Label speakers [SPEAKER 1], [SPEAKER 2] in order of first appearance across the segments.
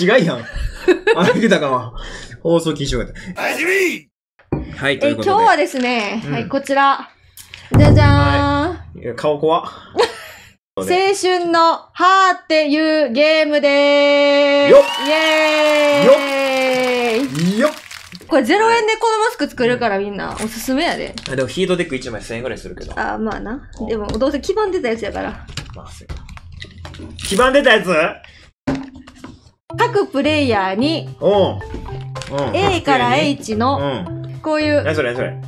[SPEAKER 1] 違いやん。あ、ゆたかは。放送禁止用やった。は
[SPEAKER 2] い、ということで。今日はですね、うん、はい、こちら。じゃじゃ
[SPEAKER 1] ーん。はい、顔怖っ。
[SPEAKER 2] 青春のはーっていうゲームでーす。よイェーイよっこれ0円でこのマスク作るからみんな、おすすめやで。
[SPEAKER 1] でもヒートデック1枚1000円くらいするけ
[SPEAKER 2] ど。あ、まあな。でもどうせ基盤出たやつやから。まあ、そう
[SPEAKER 1] 基盤出たやつ
[SPEAKER 2] 各プレイヤーに、
[SPEAKER 1] うん。うん A から H の、う
[SPEAKER 2] ん。こういう、何それ何そ
[SPEAKER 1] れ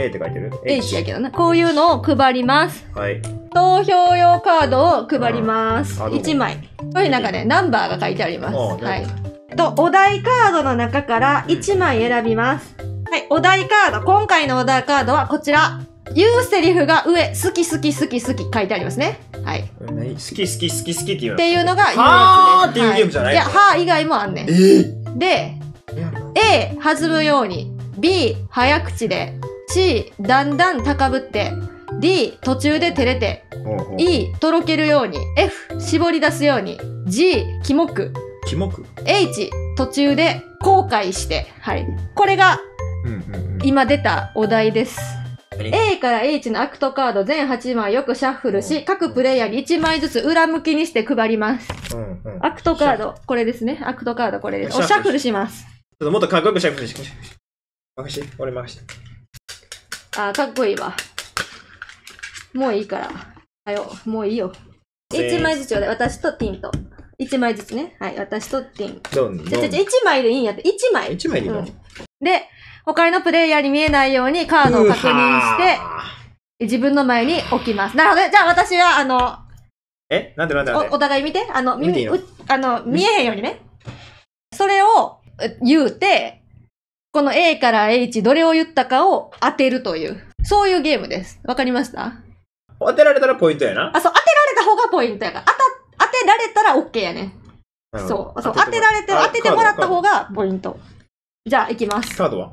[SPEAKER 1] ?A って書いてる
[SPEAKER 2] H やけどな、こういうのを配ります。はい。投票用カードを配ります。うん1枚。こういうなんかね、ナンバーが書いてあります。あはなるい。と、お題カードの中から1枚選びます。はい、お題カード。今回のお題カードはこちら。言うセリフが上、好き好き好き好き書いてありますね。はい。好き好
[SPEAKER 1] き好き好きっていうっていうのが言うやつではーっていうゲームじゃない、はい、いや、
[SPEAKER 2] はー以外もあんねん。え
[SPEAKER 1] ー、
[SPEAKER 2] で、A、弾むように。B、早口で。C、だんだん高ぶって。D、途中で照れて。E、とろけるように。F、絞り出すように。G、キモく。キモく ?H、途中で後悔して。はい。これが、今出たお題です。A から H のアクトカード全8枚よくシャッフルし、各プレイヤーに1枚ずつ裏向きにして配ります。アクトカード、これですね。アクトカード、これです。シャッフルシャッフルします。
[SPEAKER 1] もっとかっこよくシャッフルして。任し俺して。
[SPEAKER 2] あかっこいいわ。もういいから。はよ、もういいよ。1枚ずつで私とティンと。1枚ずつね。はい、私とティ
[SPEAKER 1] ン。じゃじゃじゃ1
[SPEAKER 2] 枚でいいんやって。1枚。一枚でいいので、他のプレイヤーに見えないようにカードを確認して、自分の前に置きます。なるほど、ね。じゃあ私は、あの、
[SPEAKER 1] えなんでなんでおお
[SPEAKER 2] 互い見て。あの、見てあの、見えへんようにね。それを言うて、この A から H どれを言ったかを当てるという、そういうゲームです。わかりました
[SPEAKER 1] 当てられたらポイントやな。
[SPEAKER 2] あ、そう、当てられた方がポイントやから。当た、当てられたら OK やね。
[SPEAKER 1] そう、そう、当てられて、当ててもらった方
[SPEAKER 2] がポイント。じゃあ、いきます。カードは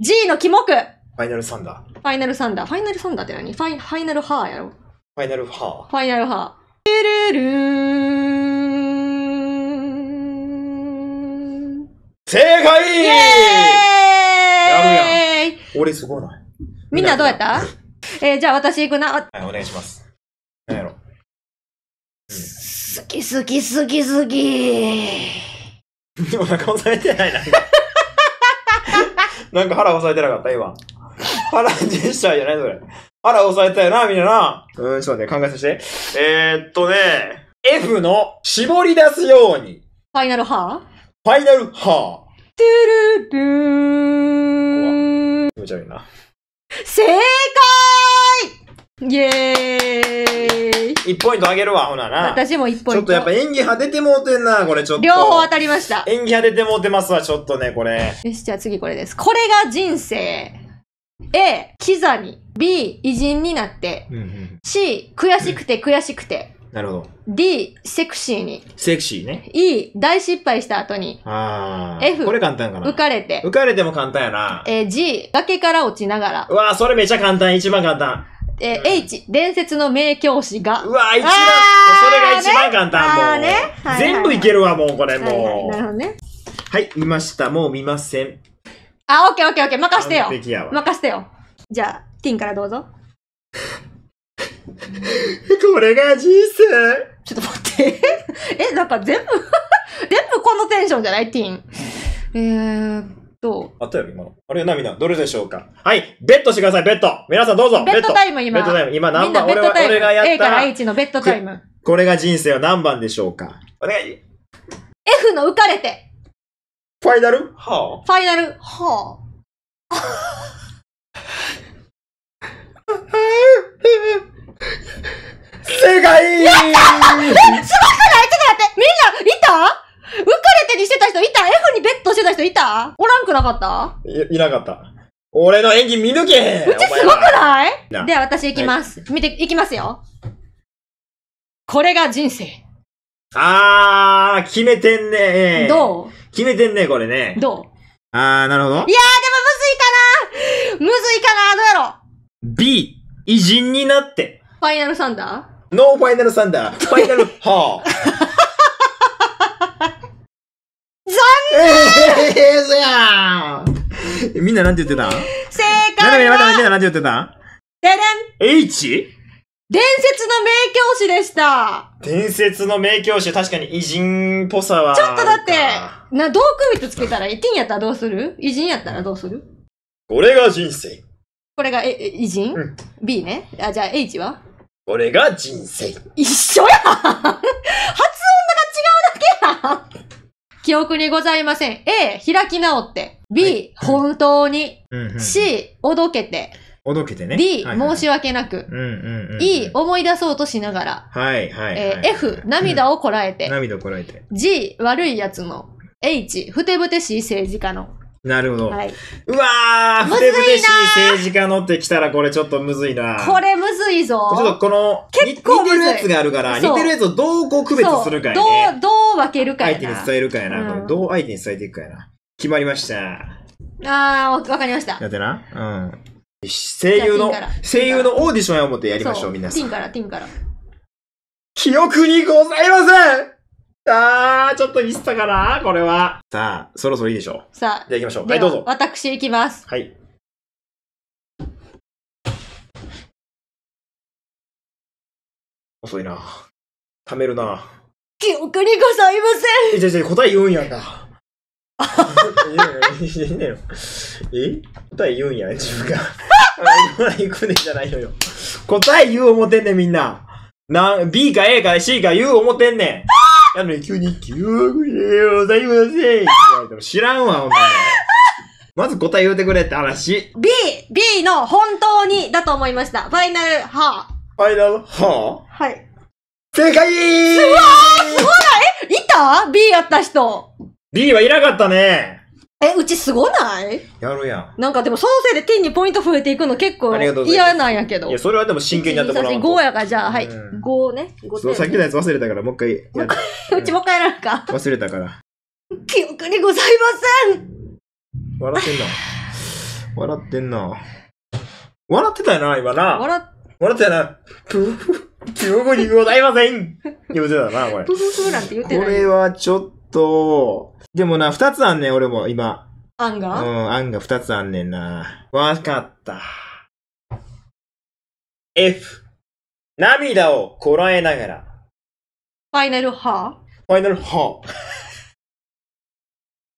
[SPEAKER 2] G のキモくフ
[SPEAKER 1] ァイナルサンダ
[SPEAKER 2] ー。ファイナルサンダー。ファイナルサンダーって何ファイファイナルハーやろフ
[SPEAKER 1] ァイナルハ
[SPEAKER 2] ファイナルハー。ルルル
[SPEAKER 1] ー正解イエーイやるやん。俺すごいな。みんなどう
[SPEAKER 2] やったえー、じゃあ私行くな。はい、
[SPEAKER 1] お願いします。何やろ。好
[SPEAKER 2] き好き好き好き。でも仲間されてないな。
[SPEAKER 1] なんか腹押さえてなかった、今。腹ジェスチャーじゃないそれ。腹押さえたよな、みんなな。うん、ちょっと待って、考えさせて。えー、っとね、F の絞り出すように。
[SPEAKER 2] ファイナルハーフ
[SPEAKER 1] ァイナルハー。
[SPEAKER 2] トゥルルーン。気持ち悪いな。正解イエー
[SPEAKER 1] イ !1 ポイントあげるわ、ほなな。私
[SPEAKER 2] も1ポイント。ちょっとやっぱ演
[SPEAKER 1] 技派出てもうてんな、これちょっと。両方当たりました。演技派出てもうてますわ、ちょっとね、これ。
[SPEAKER 2] よし、じゃあ次これです。これが人生。A、ザに。B、偉人になって。C、悔しくて悔しくて。なるほど。D、セクシーに。
[SPEAKER 1] セクシーね。
[SPEAKER 2] E、大失敗した後に。
[SPEAKER 1] ああ。F、これ簡単かな。浮かれて。浮かれても簡単やな。
[SPEAKER 2] え G、崖から落ちながら。
[SPEAKER 1] うわぁ、それめちゃ簡単。一番簡単。
[SPEAKER 2] えー、H、伝説の名教師が。うわ、一番、それが一番簡単、ね、もう、ね、全部
[SPEAKER 1] いけるわ、もう、これ、もう、はいはい。なるほどね。はい、見ました。もう見ません。
[SPEAKER 2] あ、オッケーオッケーオッケー。任してよ。任してよ。じゃあ、ティンからどうぞ。これが人生ちょっと待って。え、なんか全部 全部このテンションじゃないティン。えー、と。
[SPEAKER 1] あったよ、今の。あれ、涙、どれでしょうかはい、ベッドしてください、ベッド。皆さんどうぞベッドタイム今。ベッドタイム、今何番俺は俺
[SPEAKER 2] がやった A から H のベットタイム。
[SPEAKER 1] これが人生は何番でしょうか
[SPEAKER 2] お願い !F の浮かれてファ
[SPEAKER 1] イナルは
[SPEAKER 2] あ、ファイナルはあ 正解やったえすごくないちょっと待ってけにしてた人いた ?F にベットしてた人いたおらんくなかった
[SPEAKER 1] い、いなかった。俺の演技見抜けうちすごく
[SPEAKER 2] ないでは私行きます。はい、見て、行きますよ。これが人生。
[SPEAKER 1] あー、決めてんねどう決めてんねこれね。どうあー、なるほど。いやー、
[SPEAKER 2] でもむずいかなむずいかなどうやろ
[SPEAKER 1] ?B、偉人になって。
[SPEAKER 2] ファイナルサンダ
[SPEAKER 1] ーノーファイナルサンダー、ファイナルハー。みんななんて言ってた
[SPEAKER 2] 正解は、
[SPEAKER 1] みんななんて言ってたででん !H?
[SPEAKER 2] 伝説の名教師でした
[SPEAKER 1] 伝説の名教師、確かに偉人っぽさは。ちょっとだ
[SPEAKER 2] って、な、どう組とつけたら、偉人やったらどうする偉人やったらどうする
[SPEAKER 1] これが人生。
[SPEAKER 2] これが、え、偉人、うん、?B ね。あ、じゃあ H は
[SPEAKER 1] これが人生。
[SPEAKER 2] 一緒や 発音が違うだけや記憶にございません。A、開き直って。B、はい、本当に、C、おどけて、
[SPEAKER 1] おどけてね。D、はいはい、申し訳なく。E、
[SPEAKER 2] 思い出そうとしながら。
[SPEAKER 1] はいはい、はい、え
[SPEAKER 2] ー、F、涙をこらえて。うん、
[SPEAKER 1] 涙をこらえて。
[SPEAKER 2] G、悪いやつの。H、ふてぶてしい政治家の。
[SPEAKER 1] なるほど。はい、うわー、ふてぶてしい政治家のってきたらこれちょっとむずいな。こ
[SPEAKER 2] れむずいぞ。ちょ
[SPEAKER 1] っとこの、結構似てるやつがあるから、似てるやつをどうこう区別するかや
[SPEAKER 2] ね。どう、どう分けるかやな。相手に伝
[SPEAKER 1] えるかやな。うん、どう相手に伝えていくかやな。決まりました。
[SPEAKER 2] ああ、わかりました。や
[SPEAKER 1] ってな。うん。声優の、声優のオーディションを持ってやりましょう、みんなティンから、ティンから。記憶に
[SPEAKER 2] ございませんああ、ちょっとミスったかなこ
[SPEAKER 1] れは。さあ、そろそろいいでしょう。さあ。じゃあ行きましょう。はい、どうぞ。
[SPEAKER 2] 私行きます。はい。
[SPEAKER 1] 遅いな。溜めるな。記憶にございません。じゃじゃ答え言うんやんか。言うねよ。え答え言うんや、自分が。あ、い、行くねじゃないのよ。答え言う思てんねん、みんな。なん、B か A か C か言う思てんねん。なのに急に、急に、ございません。って言われても知らんわ、お前。まず答え言うてくれって話。
[SPEAKER 2] B、B の本当にだと思いました。ファイナル、は
[SPEAKER 1] ぁ。ファイナル、はぁ
[SPEAKER 2] はい。正解すごいすごいえいた ?B やった人。
[SPEAKER 1] B はいなかったね。
[SPEAKER 2] え、うちすごないやるやん。なんかでもそのせいで天にポイント増えていくの結構嫌なんやけど。いや、
[SPEAKER 1] それはでも真剣にやってもらおう5
[SPEAKER 2] やから、じゃあ、はい。うん5ね。5そう、さっ
[SPEAKER 1] きのやつ忘れたから、もう一回や
[SPEAKER 2] る。うちもう一回やんか。
[SPEAKER 1] 忘れたから。
[SPEAKER 2] 記憶にございません
[SPEAKER 1] 笑ってんな。笑ってんな。笑ってたよな、今な。笑っ、笑ってたよな。プー、記憶にございません。言うてたな、これ。プ。フ
[SPEAKER 2] フなんて言ってない。れ
[SPEAKER 1] はちょっと、でもな、二つあんねん、俺も、今。あんうん、案が二つあんねんな。わかった。F。涙をこらえながら。
[SPEAKER 2] ファイナルハ
[SPEAKER 1] ファイナルハー。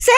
[SPEAKER 2] 正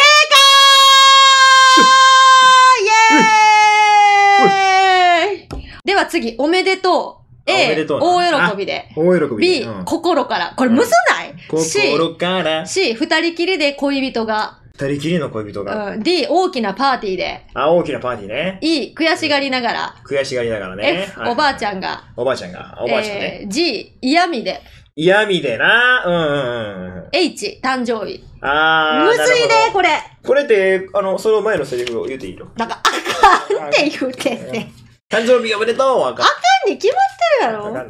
[SPEAKER 2] 解イェーイでは次、おめでとう。A、大喜びで。大喜び B、心から。これむずない、心から。C、二人きりで恋人が。
[SPEAKER 1] 二人きりの恋人が。う
[SPEAKER 2] ん、D、大きなパーティーで。
[SPEAKER 1] あ、大きなパーティーね。
[SPEAKER 2] E、悔しがりながら。
[SPEAKER 1] 悔しがりながらね。F、おばあちゃんが。おばあちゃんが。おばあちゃんね。
[SPEAKER 2] G、嫌味で。
[SPEAKER 1] 嫌味でな。うんうんうん。
[SPEAKER 2] H、誕生日。
[SPEAKER 1] あー。むずいで、これ。これって、あの、その前のセリフを言っていいのなんか、
[SPEAKER 2] あかんって言うてんね。
[SPEAKER 1] 誕生日おめでとうわかんあ
[SPEAKER 2] かんに決まってるやろうわー、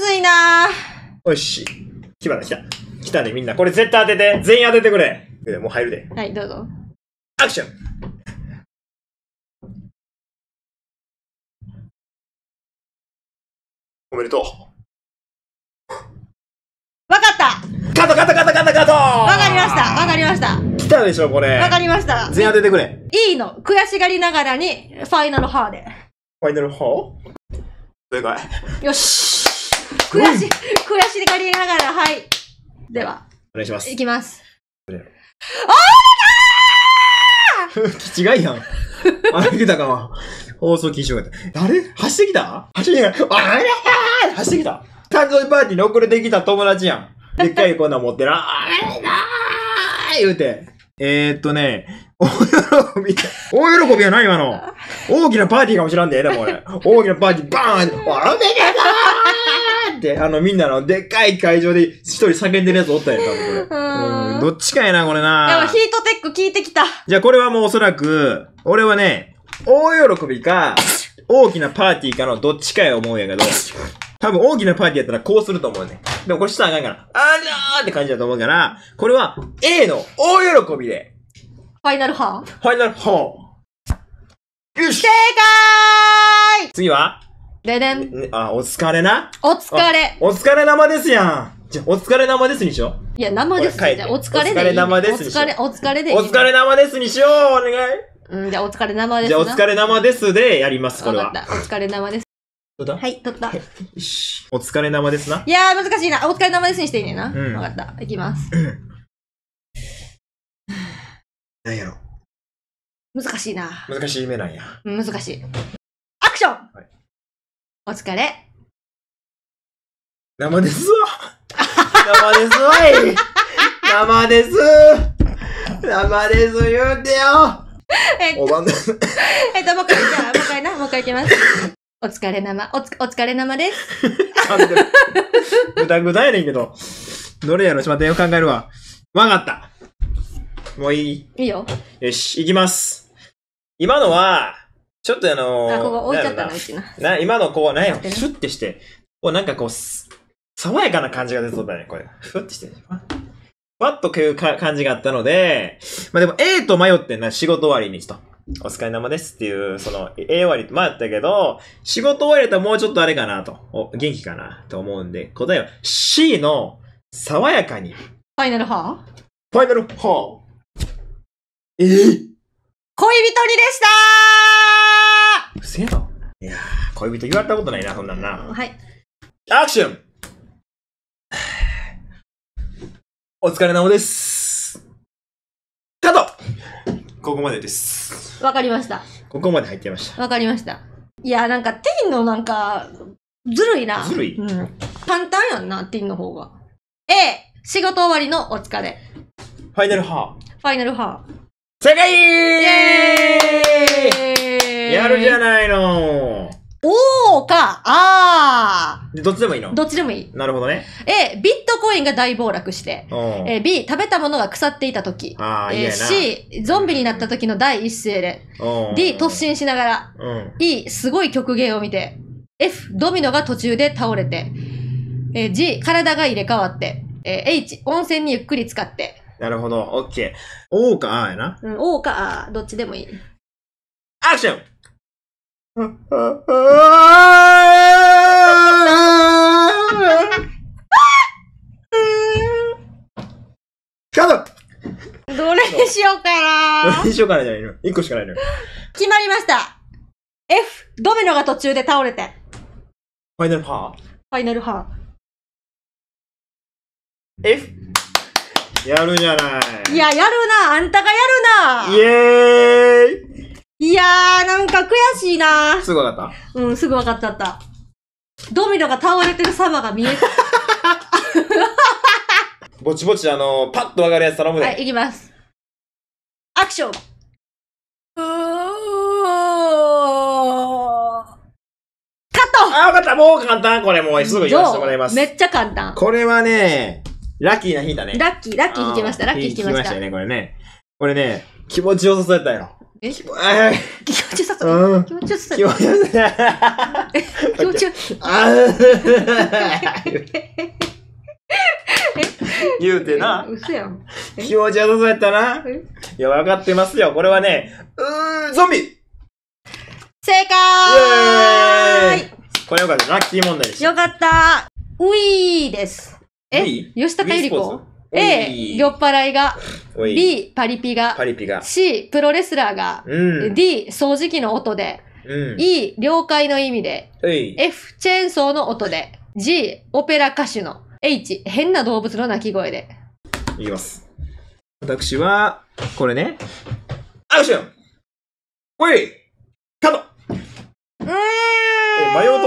[SPEAKER 2] むずいな
[SPEAKER 1] おいし。来た。来たね、みんな。これ絶対当てて。全員当ててくれ。でもう入る
[SPEAKER 2] で。はい、どうぞ。アクションおめでとう。わかったカットカットカットカットカットわかりましたわかりました
[SPEAKER 1] たでしょ、これ。わかり
[SPEAKER 2] ました。全当ててくれ。いいの。悔しがりながらに、ファイナルハーで。
[SPEAKER 1] ファイナルハー正解。
[SPEAKER 2] よし。悔し、悔しがりながら、はい。では。お願いします。いきます。お
[SPEAKER 1] ー気違いやん。あれ出たかも。放送禁止用あれ走ってきた走ってきた。あれ走ってきた。誕生日パーティーに遅れてきた友達やん。でっかいこんなん持ってな。あれだー言うて。えー、っとね、大喜び、大喜びはない今の。大きなパーティーかもしらんで、でも俺。大きなパーティー、バーンって、おめでとうって、あの、みんなの、でっかい会場で一人叫んでるやつおったやん、多分
[SPEAKER 2] これ。
[SPEAKER 1] うん、どっちかやな、これな。でもヒー
[SPEAKER 2] トテック聞いてきた。
[SPEAKER 1] じゃあこれはもうおそらく、俺はね、大喜びか、大きなパーティーかのどっちかや思うんやけど、多分大きなパーティーやったらこうすると思うね。でもこれしたらあかんから、あらーって感じだと思うから、これは A の大喜びで。
[SPEAKER 2] ファイナルハーファイナルハーよし正解次はででん。
[SPEAKER 1] あ、お疲れな。
[SPEAKER 2] お疲れ。
[SPEAKER 1] お疲れ生ですやん。じゃ、お疲れ生ですにしよ
[SPEAKER 2] う。いや、生です。じゃ、お疲れでいい、ね。お疲れ生ですにしよう。お疲れ、お疲れでいい、ね、お疲れ
[SPEAKER 1] 生ですにしよう。お願
[SPEAKER 2] い。うん、じゃあお疲れ生です。じゃあお疲れ
[SPEAKER 1] 生ですでやります、これは。お疲れ生です。ったはい、取った。よし。お疲れ生ですな。
[SPEAKER 2] いやー、難しいな。お疲れ生ですにしていいねんな。わ、うん、かった。いきます。何やろ。難しいな。
[SPEAKER 1] 難しい夢なんや。
[SPEAKER 2] 難しい。アクション、はい、お疲れ。生ですわ。生ですわい。生です。生です言うてよ。えっと、おばんえっと、もう一回、じゃあ、もう一回な、もう一回いきます。お疲れ生、おつ、お疲れ生です。あんで
[SPEAKER 1] ぐだぐだやねんけど。どれやろちょっと待って、考えるわ。わかった。もういい。いいよ。よし、いきます。今のは、ちょっとあのー、あ、ここ置いちゃったの、うちの。な、今のこう、なんやろ、シュッてして、こうなんかこう、爽やかな感じが出そうだね、これ。ふわってして、ふわっというか感じがあったので、まあでも A と迷ってんな、仕事終わりにした。お疲れ様ですっていう、その、A 割まあったけど、仕事終えたらもうちょっとあれかなと、お元気かなと思うんで、答えは C の、爽やかに。フ
[SPEAKER 2] ァイナルハー
[SPEAKER 1] ファイナルハーえ恋人にで
[SPEAKER 2] した
[SPEAKER 1] ーうせえな。いやー、恋人言われたことないな、そんなんな。はい。アクション お疲れ様です。ここまでです。
[SPEAKER 2] わかりました。
[SPEAKER 1] ここまで入ってまし
[SPEAKER 2] た。わかりました。いや、なんか、ティンのなんか、ずるいな。ずるい、うん、簡単やんな、ティンの方が。A、仕事終わりのお疲れ。
[SPEAKER 1] ファイナルハー。
[SPEAKER 2] ファイナルハー。
[SPEAKER 1] 正解イエーイやるじゃないの
[SPEAKER 2] おーか、あ
[SPEAKER 1] ー。どっちでもいいのどっちでもいい。なるほどね。
[SPEAKER 2] A、ビットコインが大暴落して。え B、食べたものが腐っていた時。あ C、ゾンビになった時の第一声で。D、突進しながら。E、すごい曲芸を見て。F、ドミノが途中で倒れて。え G、体が入れ替わって。え H、温泉にゆっくり使って。
[SPEAKER 1] なるほど、オッケー。O かーやな。
[SPEAKER 2] うん、O かあー。どっちでもいい。アクションどれにしようかな
[SPEAKER 1] どれにしようかなじゃないの。1個しかないの。
[SPEAKER 2] 決まりました。F、ドミノが途中で倒れて。
[SPEAKER 1] ファイナルハーフ
[SPEAKER 2] ァイナルハー。F?
[SPEAKER 1] やるじゃな
[SPEAKER 2] い。いや、やるな。あんたがやるな。イエーイいやー、なんか悔しいなー。すぐ分かったうん、すぐ分かっちゃった。ドミノが倒れてる様が見えた。
[SPEAKER 1] ぼちぼち、あのー、パッと分かるやつ頼むで。は
[SPEAKER 2] い、いきます。アクションうーカッあ分かったもう簡単これもう、すぐ言わせてもらいますめっちゃ簡単。こ
[SPEAKER 1] れはね、ラッキーな日だね。ラ
[SPEAKER 2] ッキー、ラッキー引きました、ラッキー引きました。たよね、
[SPEAKER 1] これね。これね、気持ちよさそうやったよ。
[SPEAKER 2] え気持ちよさそう。気持ちよさそう。気持ちよさそう。
[SPEAKER 1] 気持ちよさそう。
[SPEAKER 2] 言うてな。嘘やん。
[SPEAKER 1] 気持ちよさそうやったな。いや、わかってますよ。これはね、
[SPEAKER 2] うーん、ゾンビ正
[SPEAKER 1] 解イェーイこれよかった。ラッキー問題でした。
[SPEAKER 2] よかったウィーです。え吉高由里子 A、酔っ払いが。B、パリピが。パリピが。C、プロレスラーが。D、掃除機の音で。E、了解の意味で。F、チェーンソーの音で。G、オペラ歌手の。H、変な動物の鳴き声で。
[SPEAKER 1] いきます。私は、これね。アクションおいカドうん
[SPEAKER 2] 迷うとこ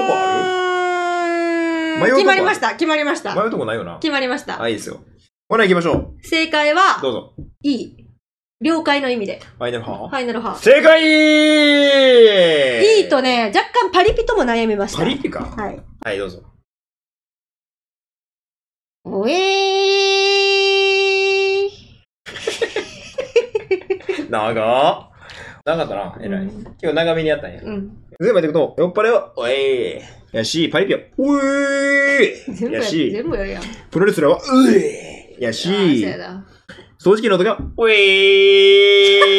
[SPEAKER 2] あ
[SPEAKER 1] る決まりました。
[SPEAKER 2] 決まりました。迷
[SPEAKER 1] うとこないよな。決まりました。いいですよ。ほな行きましょ
[SPEAKER 2] う。正解は、どうぞ。いい。了解の意味で。フ
[SPEAKER 1] ァイナルハーファイナルハー。正解いい
[SPEAKER 2] とね、若干パリピとも悩みました。パリピかはい。はい、どうぞ。おえー
[SPEAKER 1] 長長かったな、偉い。うん今日長めにやったんや。うん。全部やっていくと、酔っ払いは、おえーやし、パリピは、おえー全部ややし、全部やるやん。プロレスラーは、うえーやし、掃除機の音が、ウェ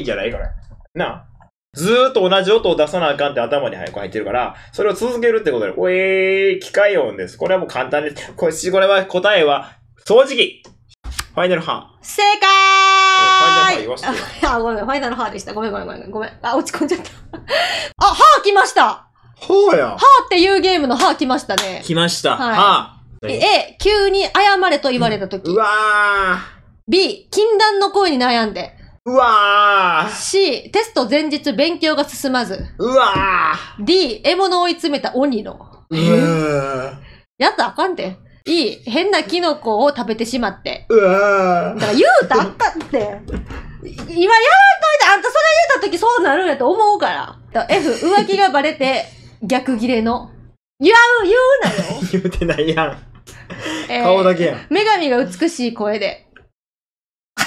[SPEAKER 1] ー じゃないこれ。なあ。ずーっと同じ音を出さなあかんって頭に早く入ってるから、それを続けるってことで、ウェー機械音です。これはもう簡単です。これこれは答えは、掃除機ファイナルハ
[SPEAKER 2] ー。正解ファイナルハー言わせて。あ、ごめん、ファイナルハーでした。ごめん、ごめん、ごめん、ごめん。あ、落ち込んじゃった。あ、ハー来ましたハーや。ハーっていうゲームのハー来ましたね。来ました。はい、ハー。A、急に謝れと言われた時。うわ B、禁断の声に悩んで。うわ !C、テスト前日勉強が進まず。うわ !D、獲物を追い詰めた鬼の。えー、やったあかんて。E、変なキノコを食べてしまって。うわだから言うたあかって。今やらんといて、あんたそれ言うた時そうなるんやと思うから。F、浮気がバレて逆ギレの。言う、言うなよ。
[SPEAKER 1] 言うてないやん。えー、顔だけや
[SPEAKER 2] 女神が美しい声で。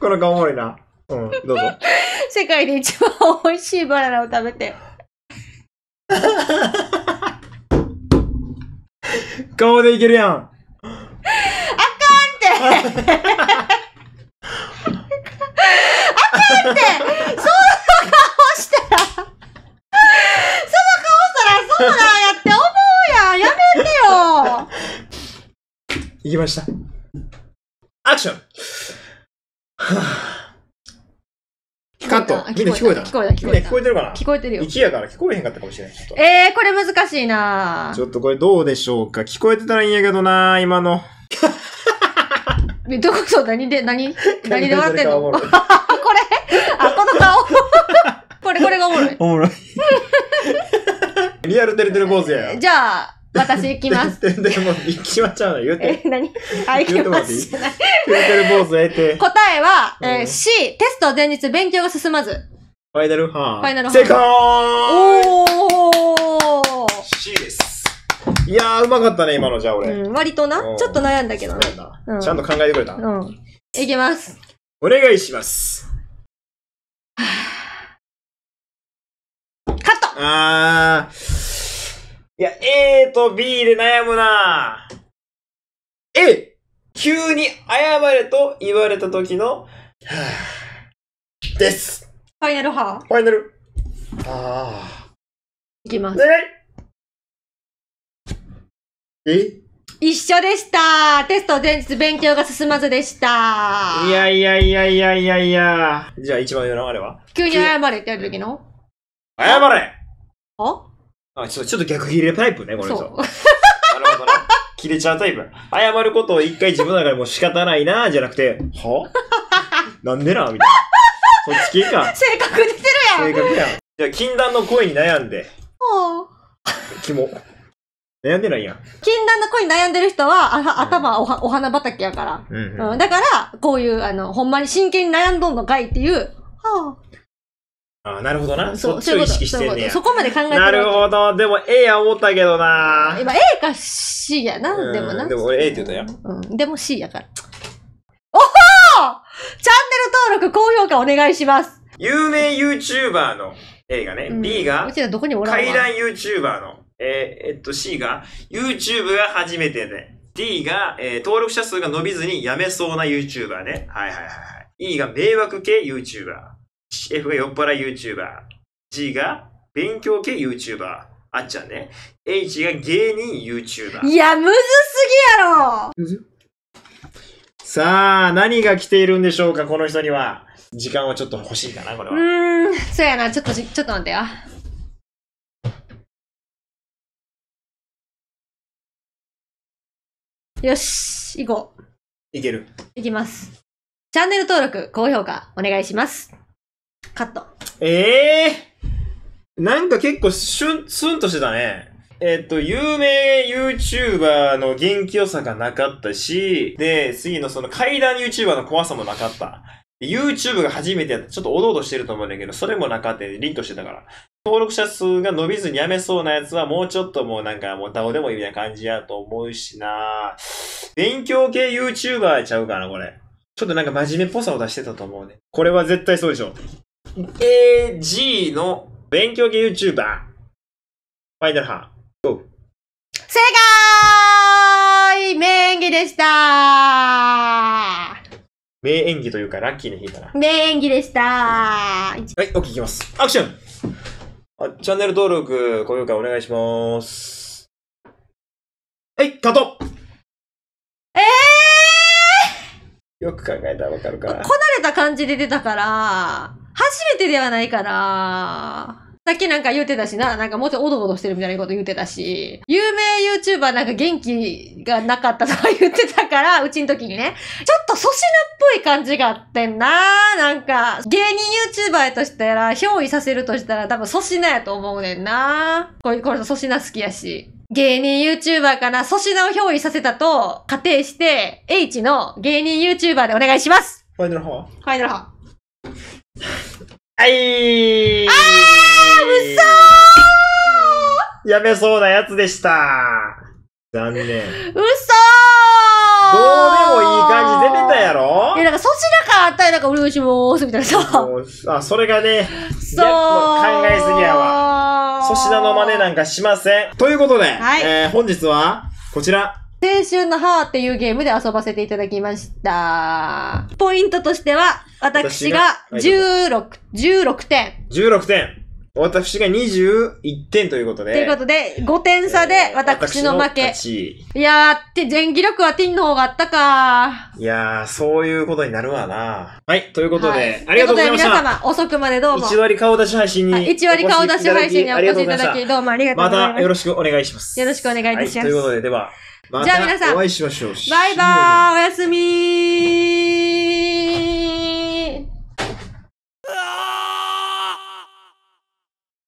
[SPEAKER 1] この顔おもろいな。うん、どうぞ。
[SPEAKER 2] 世界で一番美味しいバナナを食べて。
[SPEAKER 1] 顔でいけるやん。あか
[SPEAKER 2] んってあかんってそう
[SPEAKER 1] きました。アクションはあ聞かんみんな聞こえた聞こえた、聞こえてるかな聞こえてるよ。やから聞こえへんかったかもしれない。
[SPEAKER 2] えー、これ難しいな
[SPEAKER 1] ちょっとこれどうでしょうか聞こえてたらいいんやけどな今の。
[SPEAKER 2] どこそ何で、何 何で笑ってんの これあ、この顔これ、これがおもろい。
[SPEAKER 1] おもろい。リアルてるてる坊主や。
[SPEAKER 2] じゃあ、私行きます。
[SPEAKER 1] 全 でもう行きまっちゃうの言うて。え、何 あ、行きます言
[SPEAKER 2] うてる坊主得て。答えは、えー、C、テスト前日勉強が進まず。
[SPEAKER 1] ファイナルハーン。ファイナルハーン。正解
[SPEAKER 2] おー !C です。
[SPEAKER 1] いやー、うまかったね、今のじゃあ俺。
[SPEAKER 2] うん、割とな。ちょっと悩んだけど、ね。ちゃんと
[SPEAKER 1] 考えてくれた。う
[SPEAKER 2] ん。いきます。
[SPEAKER 1] お願いします。カットあー。いや、A と B で悩むな A! 急に謝れと言われた時の、は
[SPEAKER 2] ぁ、です。ファイナル派ファイナル。ああ。いきます。ええ一緒でしたテスト前日勉強が進まずでした
[SPEAKER 1] いやいやいやいやいやいや。じゃあ一番上のあれは
[SPEAKER 2] 急に謝れってやる時の謝れあ
[SPEAKER 1] あ、ちょっと逆切れタイプね、これそう。
[SPEAKER 2] なる
[SPEAKER 1] ほどね。切れちゃうタイプ。謝ることを一回自分の中でもう仕方ないなじゃなくて、はなんでなみたい
[SPEAKER 2] な。そっち系か。性格出てるやん。性格やん。
[SPEAKER 1] じゃあ、禁断の声に悩んで。おう。キモ。悩んでないやん。
[SPEAKER 2] 禁断の声に悩んでる人は、あ頭おは、お花畑やから。うん、うんうん、だから、こういう、あの、ほんまに真剣に悩んどんのかいっていう、はあ、
[SPEAKER 1] ああ、なるほどな。そっちをう、そういうこと。そこまで考えてる。なるほど。でも A や思ったけどな。今 A
[SPEAKER 2] か C やな。でもな。で
[SPEAKER 1] も俺 A って言ったよ。
[SPEAKER 2] うん。でも C やから。おほーチャンネル登録、高評価お願いします。
[SPEAKER 1] 有名 YouTuber の A がね、B が、う
[SPEAKER 2] ちらどこにおらん階段
[SPEAKER 1] YouTuber の、えー、えっと C が、YouTube が初めてで、D が、えー、登録者数が伸びずに辞めそうな YouTuber ね。はいはいはい。E が迷惑系 YouTuber。F が酔っ払い YouTuber。G が勉強系 YouTuber。あっちゃんね。H が芸人 YouTuber。いや、
[SPEAKER 2] むずすぎやろ
[SPEAKER 1] さあ、何が来ているんでしょうか、この人には。
[SPEAKER 2] 時間はちょっと欲しいかな、これは。うん、そうやな、ちょっと、ちょっと待ってよ。よし、行こう。いける。いきます。チャンネル登録、高評価、お願いします。カット。
[SPEAKER 1] ええー、なんか結構シュン、スンとしてたね。えっと、有名 YouTuber の元気良さがなかったし、で、次のその階段 YouTuber の怖さもなかった。YouTube が初めてやった。ちょっとおどおどしてると思うんだけど、それもなかったリンとしてたから。登録者数が伸びずにやめそうなやつは、もうちょっともうなんか、もうどうでもいいみたいな感じやと思うしな勉強系 YouTuber ちゃうかな、これ。ちょっとなんか真面目っぽさを出してたと思うね。これは絶対そうでしょ。AG の勉強系 YouTuber。ファイナルハー。GO!
[SPEAKER 2] 正解名演技でした
[SPEAKER 1] 名演技というかラッキーに引いた
[SPEAKER 2] な。名演技でしたはい、
[SPEAKER 1] OK いきます。アクションあチャンネル登録、高評価お願いします。は
[SPEAKER 2] い、カットええ
[SPEAKER 1] ー、よく考えたらわかるから。こ
[SPEAKER 2] なれた感じで出たから、初めてではないから、さっきなんか言うてたしな、なんかもうちょいおどおどしてるみたいなこと言うてたし、有名 YouTuber なんか元気がなかったとか言ってたから、うちの時にね、ちょっと粗品っぽい感じがあってんななんか、芸人 YouTuber としたら、憑依させるとしたら多分粗品やと思うねんなこれ、これ粗品好きやし。芸人 YouTuber かな粗品を憑依させたと仮定して、H の芸人 YouTuber でお願いします
[SPEAKER 1] ファイナル派。ファイナル派。はいあー嘘やめそうなやつでした。残念。嘘どうでもいい感じ出てたやろいや、なん
[SPEAKER 2] か、そちらからあったら、なんか、うるうしもーす、みたいなさ。
[SPEAKER 1] あ、それがね、そう。考えすぎや
[SPEAKER 2] わ。粗品
[SPEAKER 1] の真似なんかしません。ということで、はい、えー、本日は、こちら。
[SPEAKER 2] 青春のーっていうゲームで遊ばせていただきました。ポイントとしては、私が16、16点。
[SPEAKER 1] 16点。私が21点ということで。ということ
[SPEAKER 2] で、5点差で私の負け。私のいやーて、前技力はティンの方があったか
[SPEAKER 1] いやー、そういうことになるわな。はい、ということで、ありがとうございましということで皆様、
[SPEAKER 2] 遅くまでどうも。1割
[SPEAKER 1] 顔出し配信に。1一割顔出し配信にお越しいただき、
[SPEAKER 2] どうもありがとうまございました。たよろし
[SPEAKER 1] くお願いします。よ
[SPEAKER 2] ろしくお願いいたしますはい、ということで、
[SPEAKER 1] では、じゃあ皆さん、お会いしましょう。バイバーイお
[SPEAKER 2] やすみ